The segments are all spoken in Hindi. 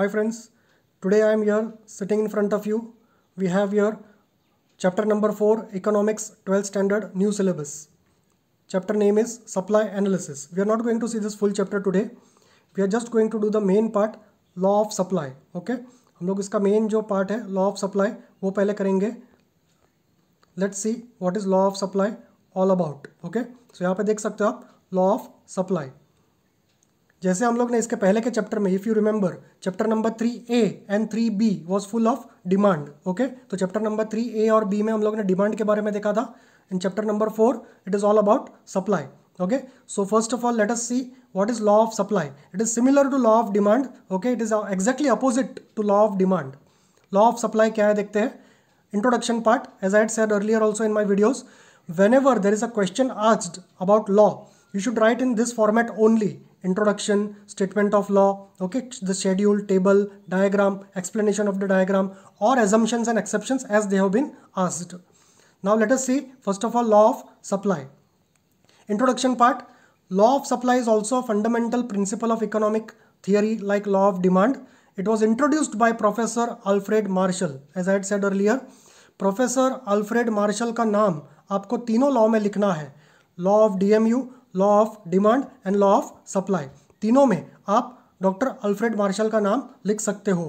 Hi friends, today I am here sitting in front of you. We have here chapter number 4 economics 12th standard new syllabus. Chapter name is supply analysis. We are not going to see this full chapter today. We are just going to do the main part law of supply. Okay, हम लोग इसका main जो part है law of supply वो पहले करेंगे let's see what is law of supply all about okay so यहाँ पे देख सकते हो आप law of supply जैसे हम लोग ने इसके पहले के चैप्टर में if you remember chapter number three A and three B was full of demand okay तो चैप्टर नंबर थ्री ए और बी में हम लोग ने डिमांड के बारे में देखा था in chapter number four it is all about supply okay so first of all let us see what is law of supply it is similar to law of demand okay it is exactly opposite to law of demand law of supply क्या है देखते हैं introduction part as I said earlier also in my videos whenever there is a question asked about law you should write in this format only introduction statement of law okay the schedule table diagram explanation of the diagram और assumptions and exception as they have been asked now let us see first of all law of supply introduction part law of supply is also fundamental principle of economic theory like law of demand it was introduced by professor Alfred Marshall as I said earlier professor Alfred Marshall का नाम आपको तीनों लॉ में लिखना है law of D M U law of demand and law of supply तीनों में आप डॉक्टर अल्फ्रेड मार्शल का नाम लिख सकते हो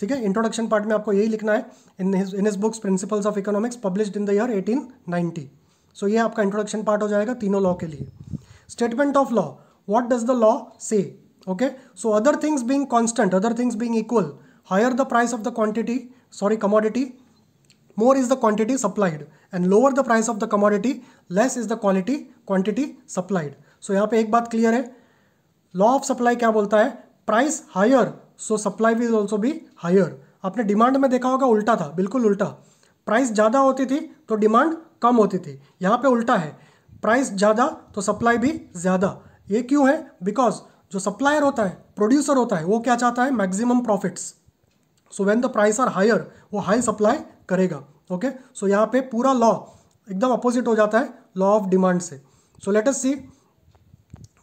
ठीक है इंट्रोडक्शन पार्ट में आपको यही लिखना है in in his books principles of economics published in the year 1890 so ये आपका इंट्रोडक्शन पार्ट हो जाएगा तीनों लॉ के लिए statement of law what does the law say okay so other things being constant other things being equal higher the price of the quantity sorry commodity more is the quantity supplied and lower the price of the commodity less is the quality quantity supplied so यहाँ पे एक बात क्लियर है लॉ ऑफ सप्लाई क्या बोलता है price higher so supply which also भी हायर आपने डिमांड में देखा होगा उल्टा था बिल्कुल उल्टा प्राइस ज़्यादा होती थी तो डिमांड कम होती थी यहाँ पे उल्टा है प्राइस ज़्यादा तो सप्लाई भी ज़्यादा ये क्यों है बिकॉज जो सप्लायर होता है प्रोड्यूसर होता है वो क्या चाहता है maximum profits so when the price are higher वो हाई सप्लाई करेगा ओके सो यहाँ पे पूरा लॉ एकदम अपोजिट हो जाता है लॉ ऑफ डिमांड से सो लेट अस सी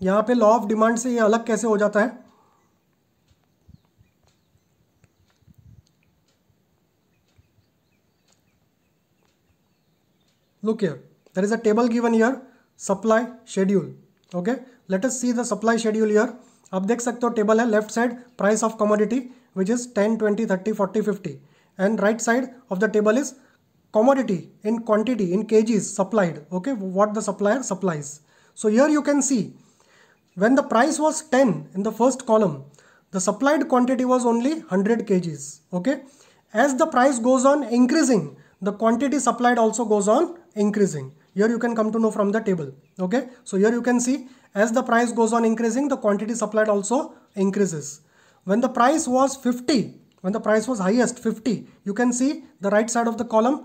यहां पे लॉ ऑफ डिमांड से ये अलग कैसे हो जाता है look here there is a table given here supply schedule okay let us see the supply schedule here आप देख सकते हो टेबल है left side price of commodity which is ten twenty thirty forty fifty and right side of the table is commodity in quantity in kgs supplied okay what the supplier supplies so here you can see when the price was 10 in the first column the supplied quantity was only 100 kgs okay as the price goes on increasing the quantity supplied also goes on increasing here you can come to know from the table okay so here you can see as the price goes on increasing the quantity supplied also increases when the price was 50 when the price was highest 50 you can see the right side of the column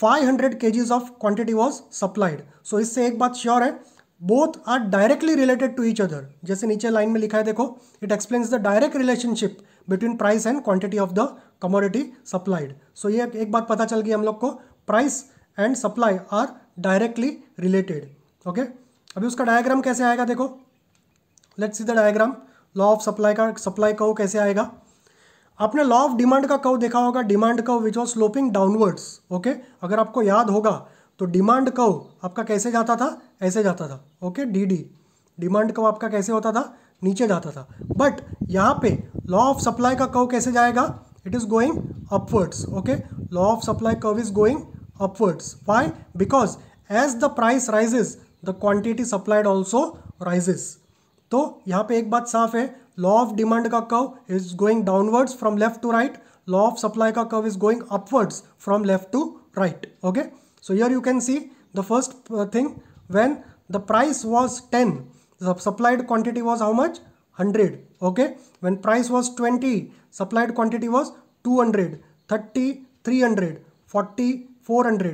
five hundred kgs of quantity was supplied so इससे एक बात श्योर है both are directly related to each other जैसे नीचे लाइन में लिखा है देखो it explains the direct relationship between price and quantity of the commodity supplied so ये एक बात पता चल गई हम लोग को price and supply are directly related okay अभी उसका डायग्राम कैसे आएगा देखो let's see the diagram law of supply का सप्लाई का वो कैसे आएगा आपने लॉ ऑफ डिमांड का कव देखा होगा demand curve which was sloping downwards okay अगर आपको याद होगा तो डिमांड कव आपका कैसे जाता था ऐसे जाता था ओके डी डी डिमांड कव आपका कैसे होता था नीचे जाता था बट यहाँ पे लॉ ऑफ सप्लाई का कव कैसे जाएगा it is going upwards okay law of supply curve is going upwards why because as the price rises the quantity supplied also rises तो यहाँ पे एक बात साफ है law of demand का curve is going downwards from left to right law of supply का curve is going upwards from left to right okay so here you can see the first uh, thing when the price was 10 the supplied quantity was how much 100 okay when price was 20 supplied quantity was 200 30 300 40 400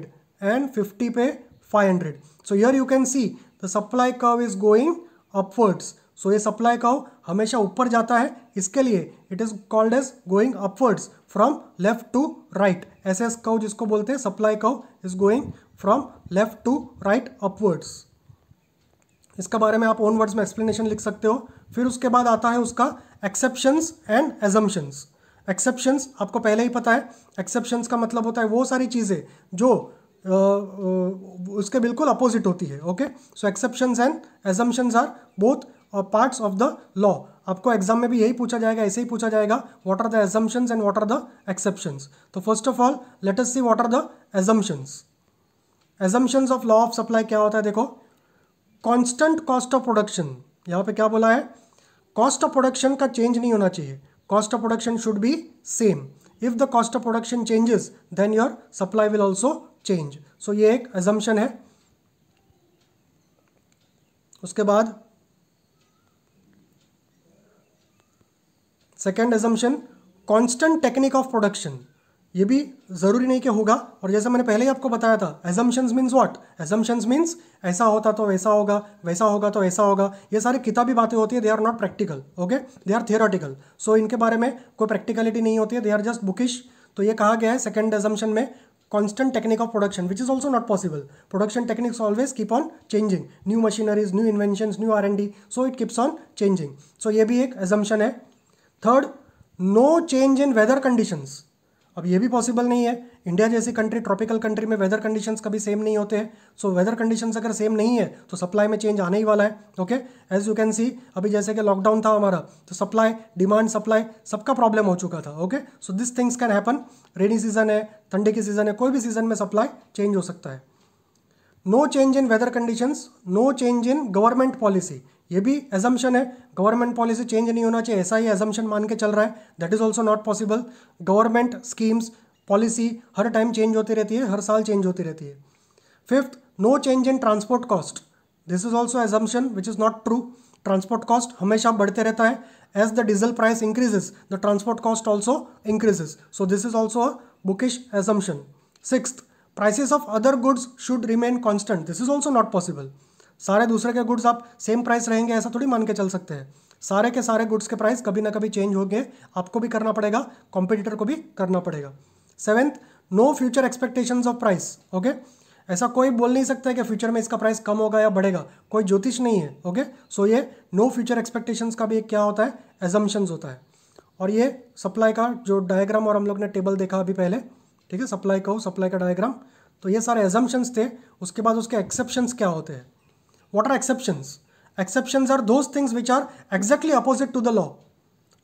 and 50 pay 500 so here you can see the supply curve is going upwards so a supply curve हमेशा ऊपर जाता है इसके लिए it is called as going upwards from left to right ऐसे कव जिसको बोलते हैं supply curve is going from left to right upwards इसके बारे में आप ओन वर्ड्स में एक्सप्लेनेशन लिख सकते हो फिर उसके बाद आता है उसका एक्सेप्शंस एंड एजम्पन्स एक्सेप्शंस आपको पहले ही पता है एक्सेप्शंस का मतलब होता है वो सारी चीज़ें जो उसके बिल्कुल अपोजिट होती है okay so exceptions and assumptions are both parts of the law आपको एग्जाम में भी यही पूछा जाएगा ऐसे ही पूछा जाएगा what are the assumptions and what are the exceptions तो first of all let us see what are the assumptions assumptions of law of supply क्या होता है देखो कॉन्स्टेंट कॉस्ट ऑफ प्रोडक्शन यहाँ पे क्या बोला है कॉस्ट ऑफ प्रोडक्शन का चेंज नहीं होना चाहिए cost of production should be same if the cost of production changes then your supply will also change so ये एक एजम्पन है उसके बाद second assumption constant technique of production ये भी ज़रूरी नहीं कि होगा और जैसा मैंने पहले ही आपको बताया था assumptions means what assumptions means ऐसा होता तो वैसा होगा वैसा होगा तो ऐसा होगा ये सारी किताबी बातें होती है they are not practical okay they are theoretical so इनके बारे में कोई प्रैक्टिकलिटी नहीं होती है दे आर जस्ट बुकिश तो ये कहा गया है सेकेंड एजम्पन में technique of production which is also not possible production techniques always keep on changing new machineries new invention new R and D so it keeps on changing so ये भी एक एजम्पन है third no change in weather conditions अब ये भी पॉसिबल नहीं है इंडिया जैसी कंट्री ट्रॉपिकल कंट्री में वेदर कंडीशंस कभी सेम नहीं होते हैं सो वेदर कंडीशंस अगर सेम नहीं है तो सप्लाई में चेंज आने ही वाला है okay as you can see अभी जैसे कि लॉकडाउन था हमारा तो सप्लाई डिमांड सप्लाई सबका प्रॉब्लम हो चुका था okay so this things can happen rainy season है ठंडी की सीजन है कोई भी सीजन में सप्लाई चेंज हो सकता है no change in weather conditions no change in government policy ये भी एजम्पन है गवर्नमेंट पॉलिसी चेंज नहीं होना चाहिए ऐसा ही एजम्पन मान के चल रहा है that is also not possible government schemes policy हर टाइम चेंज होती रहती है हर साल चेंज होती रहती है fifth no change in transport cost this is also assumption which is not true transport cost हमेशा बढ़ते रहता है as the diesel price increases the transport cost also increases so this is also a bookish assumption six prices of other goods should remain constant this is also not possible सारे दूसरे के गुड्स आप सेम प्राइस रहेंगे ऐसा थोड़ी मान के चल सकते हैं सारे के सारे गुड्स के प्राइस कभी ना कभी चेंज होंगे आपको भी करना पड़ेगा कॉम्पिटिटर को भी करना पड़ेगा seventh no future expectation of price okay ऐसा कोई बोल नहीं सकता है कि फ्यूचर में इसका प्राइस कम होगा या बढ़ेगा कोई ज्योतिष नहीं है ओके सो so ये नो फ्यूचर एक्सपेक्टेशंस का भी एक क्या होता है एजम्पन्स होता है और ये सप्लाई का जो डायग्राम और हम लोग ने टेबल देखा अभी पहले ठीक है सप्लाई का हो सप्लाई का डायग्राम तो ये सारे एजम्पन्स थे उसके बाद उसके एक्सेप्शंस क्या होते हैं What are exceptions? Exceptions are those things which are exactly opposite to the law.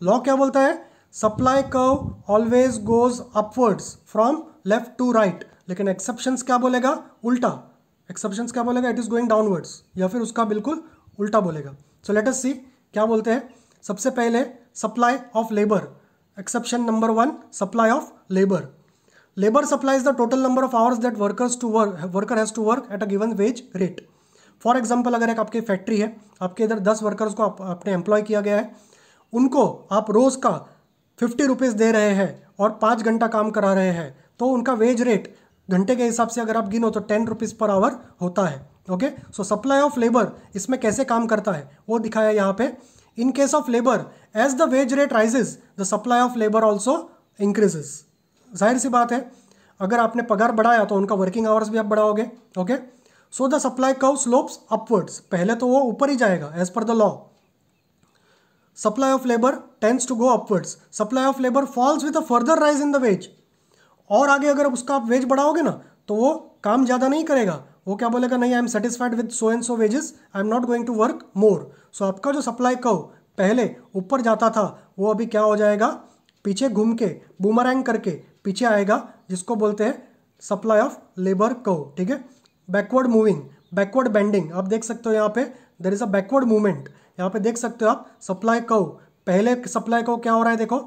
Law क्या बोलता है supply curve always goes upwards from left to right लेकिन एक्सेप्शंस क्या बोलेगा उल्टा एक्सेप्शंस क्या बोलेगा इट इज गोइंग डाउनवर्ड्स या फिर उसका बिल्कुल उल्टा बोलेगा सो लेट अस सी क्या बोलते हैं सबसे पहले supply of labour exception number one supply of labour labor supply is the total number of hours that workers to work worker has to work at a given wage rate for example अगर एक आपकी फैक्ट्री है आपके इधर दस वर्कर्स को आप, आपने एम्प्लॉय किया गया है उनको आप रोज़ का फिफ्टी रुपीज़ दे रहे हैं और पाँच घंटा काम करा रहे हैं तो उनका वेज रेट घंटे के हिसाब से अगर आप गिनो तो टेन रुपीज़ पर आवर होता है okay so supply of labour इसमें कैसे काम करता है वो दिखाया यहाँ पे in case of labour as the wage rate rises the supply of labour also increases जाहिर सी बात है अगर आपने पगार बढ़ाया तो उनका वर्किंग आवर्स भी आप बढ़ाओगे okay okay? So the supply curve slopes upwards पहले तो वो ऊपर ही जाएगा as per the law supply of labour tends to go upwards supply of labour falls with a further rise in the wage और आगे अगर उसका आप वेज बढ़ाओगे ना तो वो काम ज़्यादा नहीं करेगा वो क्या बोलेगा नहीं I am satisfied with so and so wages I am not going to work more so आपका जो सप्लाई कव पहले ऊपर जाता था वो अभी क्या हो जाएगा पीछे घूम के बूमरैंग करके पीछे आएगा जिसको बोलते हैं सप्लाई ऑफ लेबर कव ठीक है बैकवर्ड मूविंग बैकवर्ड बेंडिंग आप देख सकते हो यहाँ पे there is a backward movement यहाँ पे देख सकते हो आप सप्लाई कव पहले सप्लाई कव क्या हो रहा है देखो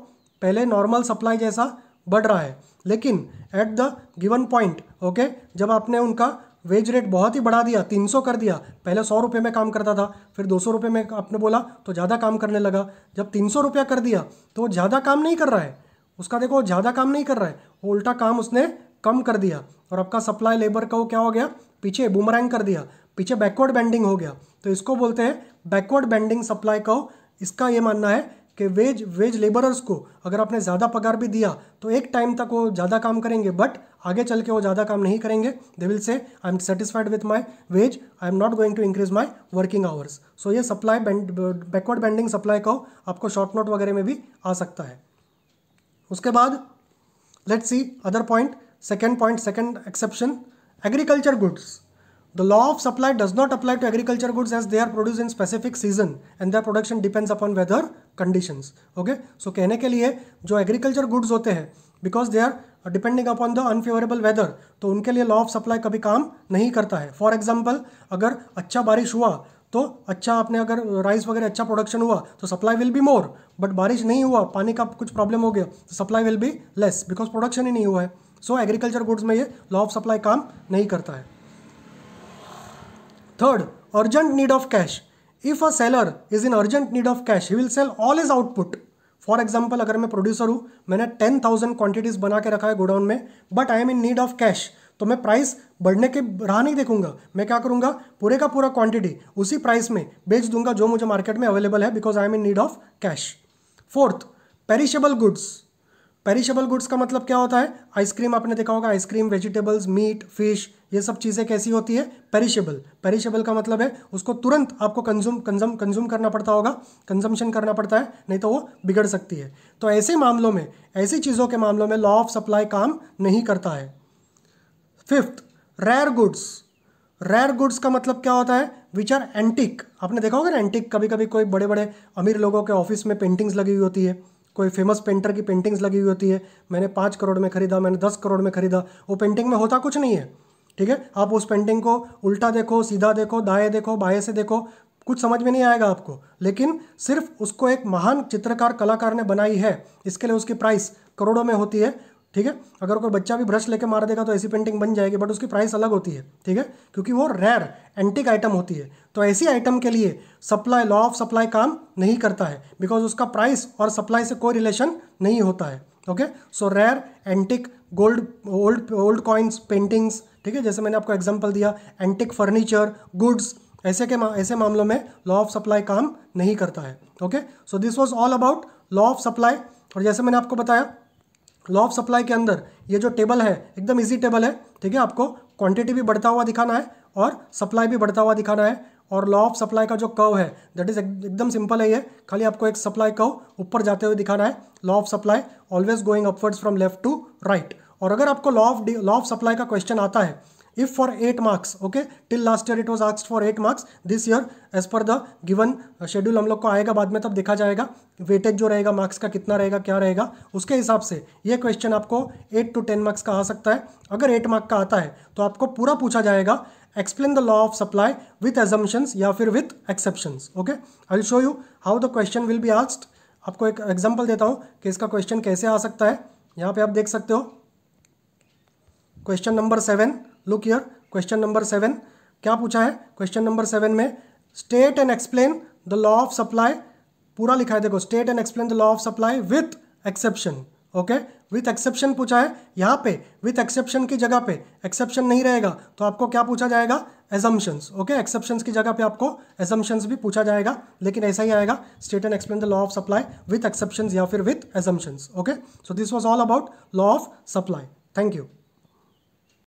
पहले नॉर्मल सप्लाई जैसा बढ़ रहा है लेकिन at the given point okay जब आपने उनका वेज रेट बहुत ही बढ़ा दिया 300 कर दिया पहले सौ रुपये में काम करता था फिर दो सौ रुपये में आपने बोला तो ज़्यादा काम करने लगा जब तीन सौ रुपया कर दिया तो वो ज़्यादा काम नहीं कर रहा है उसका देखो ज़्यादा काम नहीं कर रहा है वो उल्टा काम उसने कम कर दिया और आपका सप्लाई लेबर का वो क्या हो गया पीछे बुमरैंग कर दिया पीछे बैकवर्ड बेंडिंग हो गया तो इसको बोलते हैं बैकवर्ड बेंडिंग सप्लाई कहो इसका ये मानना है कि वेज वेज लेबरर्स को अगर आपने ज़्यादा पगार भी दिया तो एक टाइम तक वो ज़्यादा काम करेंगे बट आगे चल के वो ज़्यादा काम नहीं करेंगे they will say I am satisfied with my wage I am not going to increase my working hours so ये सप्लाई बैकवर्ड बेंडिंग सप्लाई का आपको शॉर्ट नोट वगैरह में भी आ सकता है उसके बाद let's see other point second point second exception Agriculture goods. The law of supply does not apply to agriculture goods as they are produced in specific season and their production depends upon weather conditions. Okay, so कहने के लिए जो agriculture goods होते हैं because they are depending upon the unfavorable weather तो उनके लिए law of supply कभी काम नहीं करता है For example, अगर अच्छा बारिश हुआ तो अच्छा आपने अगर राइस वगैरह अच्छा प्रोडक्शन हुआ तो supply will be more but बारिश नहीं हुआ पानी का कुछ प्रॉब्लम हो गया तो supply will be less because production ही नहीं हुआ है सो एग्रीकल्चर गुड्स में ये लॉ ऑफ सप्लाई काम नहीं करता है third urgent need of cash if a seller is in urgent need of cash he will sell all his output for example अगर मैं प्रोड्यूसर हूँ मैंने टेन थाउजेंड क्वांटिटीज बना के रखा है गोडाउन में but I am in need of cash तो मैं प्राइस बढ़ने के राह नहीं देखूंगा मैं क्या करूंगा पूरे का पूरा क्वांटिटी उसी प्राइस में बेच दूंगा जो मुझे मार्केट में अवेलेबल है because I am in need of cash fourth perishable goods perishable goods का मतलब क्या होता है आइसक्रीम आपने देखा होगा आइसक्रीम वेजिटेबल्स मीट फिश ये सब चीज़ें कैसी होती है पेरिशेबल पेरिशेबल का मतलब है उसको तुरंत आपको कंज्यूम कंज्यूम कंज्यूम करना पड़ता होगा कंजम्पशन करना पड़ता है नहीं तो वो बिगड़ सकती है तो ऐसे मामलों में ऐसी चीज़ों के मामलों में लॉ ऑफ सप्लाई काम नहीं करता है fifth rare goods rare goods का मतलब क्या होता है विच आर एंटिक आपने देखा होगा ना एंटिक कभी कभी कोई बड़े बड़े अमीर लोगों के ऑफिस में पेंटिंग्स लगी हुई होती है कोई फेमस पेंटर की पेंटिंग्स लगी हुई होती है मैंने पाँच करोड़ में खरीदा मैंने दस करोड़ में खरीदा वो पेंटिंग में होता कुछ नहीं है ठीक है आप उस पेंटिंग को उल्टा देखो सीधा देखो दाएँ देखो बाएँ से देखो कुछ समझ में नहीं आएगा आपको लेकिन सिर्फ उसको एक महान चित्रकार कलाकार ने बनाई है इसके लिए उसकी प्राइस करोड़ों में होती है ठीक है अगर कोई बच्चा भी ब्रश लेके मार देगा तो ऐसी पेंटिंग बन जाएगी बट उसकी प्राइस अलग होती है ठीक है क्योंकि वो रेयर एंटिक आइटम होती है तो ऐसी आइटम के लिए सप्लाई लॉ ऑफ सप्लाई काम नहीं करता है बिकॉज उसका प्राइस और सप्लाई से कोई रिलेशन नहीं होता है okay so rare antique gold old old coins paintings ठीक है जैसे मैंने आपको एग्जाम्पल दिया एंटिक फर्नीचर गुड्स ऐसे के ऐसे मामलों में लॉ ऑफ सप्लाई काम नहीं करता है okay so this was all about law of supply और जैसे मैंने आपको बताया लॉ ऑफ सप्लाई के अंदर ये जो टेबल है एकदम इजी टेबल है ठीक है आपको क्वांटिटी भी बढ़ता हुआ दिखाना है और सप्लाई भी बढ़ता हुआ दिखाना है और लॉ ऑफ सप्लाई का जो कव है दैट इज एकदम सिंपल है ये खाली आपको एक सप्लाई कव ऊपर जाते हुए दिखाना है law of supply always going upwards from left to right और अगर आपको law of law of supply का क्वेश्चन आता है if for 8 marks okay till last year it was asked for 8 marks this year as per the given schedule hum log ko aayega baad mein tab dekha jayega weightage jo rahega marks ka kitna rahega kya rahega uske hisab se ye question aapko 8 to 10 marks ka aa sakta hai agar 8 mark ka aata hai to aapko pura pucha jayega explain the law of supply with assumptions ya fir with exceptions okay i'll show you how the question will be asked आपको एक एग्जांपल देता हूँ कि इसका क्वेश्चन कैसे आ सकता है यहाँ पे आप देख सकते हो question number seven look your question number seven क्या पूछा है क्वेश्चन नंबर सेवन में state and explain the law of supply पूरा लिखा है देखो state and explain the law of supply with exception okay with exception पूछा है यहाँ पे विथ एक्सेप्शन की जगह पे एक्सेप्शन नहीं रहेगा तो आपको क्या पूछा जाएगा एजम्पन्स ओके एक्सेप्शंस की जगह पे आपको एजम्पन्स भी पूछा जाएगा लेकिन ऐसा ही आएगा state and explain the law of supply with exception या फिर with assumptions okay so this was all about law of supply thank you